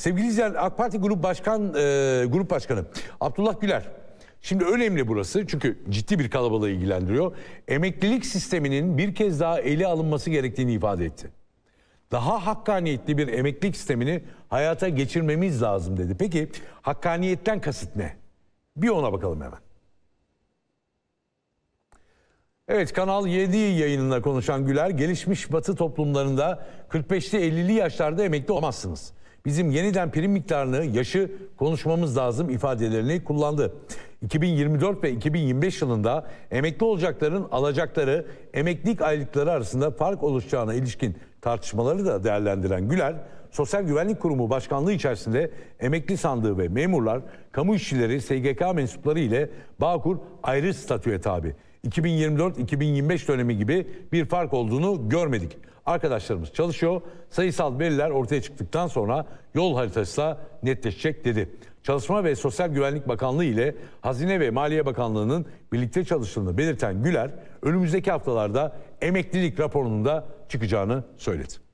Sevgili izleyen AK Parti Grup Başkan e, Grup Başkanı Abdullah Güler. Şimdi önemli burası çünkü ciddi bir kalabalığı ilgilendiriyor. Emeklilik sisteminin bir kez daha ele alınması gerektiğini ifade etti. Daha hakkaniyetli bir emeklilik sistemini hayata geçirmemiz lazım dedi. Peki hakkaniyetten kasıt ne? Bir ona bakalım hemen. Evet Kanal 7 yayınında konuşan Güler gelişmiş batı toplumlarında 45'li 50'li yaşlarda emekli olamazsınız. Bizim yeniden prim miktarını, yaşı konuşmamız lazım ifadelerini kullandı. 2024 ve 2025 yılında emekli olacakların alacakları emeklilik aylıkları arasında fark oluşacağına ilişkin tartışmaları da değerlendiren Güler, Sosyal Güvenlik Kurumu Başkanlığı içerisinde emekli sandığı ve memurlar, kamu işçileri, SGK mensupları ile Bağkur ayrı statüye tabi. 2024-2025 dönemi gibi bir fark olduğunu görmedik. Arkadaşlarımız çalışıyor. Sayısal veriler ortaya çıktıktan sonra yol haritası da netleşecek dedi. Çalışma ve Sosyal Güvenlik Bakanlığı ile Hazine ve Maliye Bakanlığı'nın birlikte çalıştığını belirten Güler, önümüzdeki haftalarda emeklilik raporunun da çıkacağını söyledi.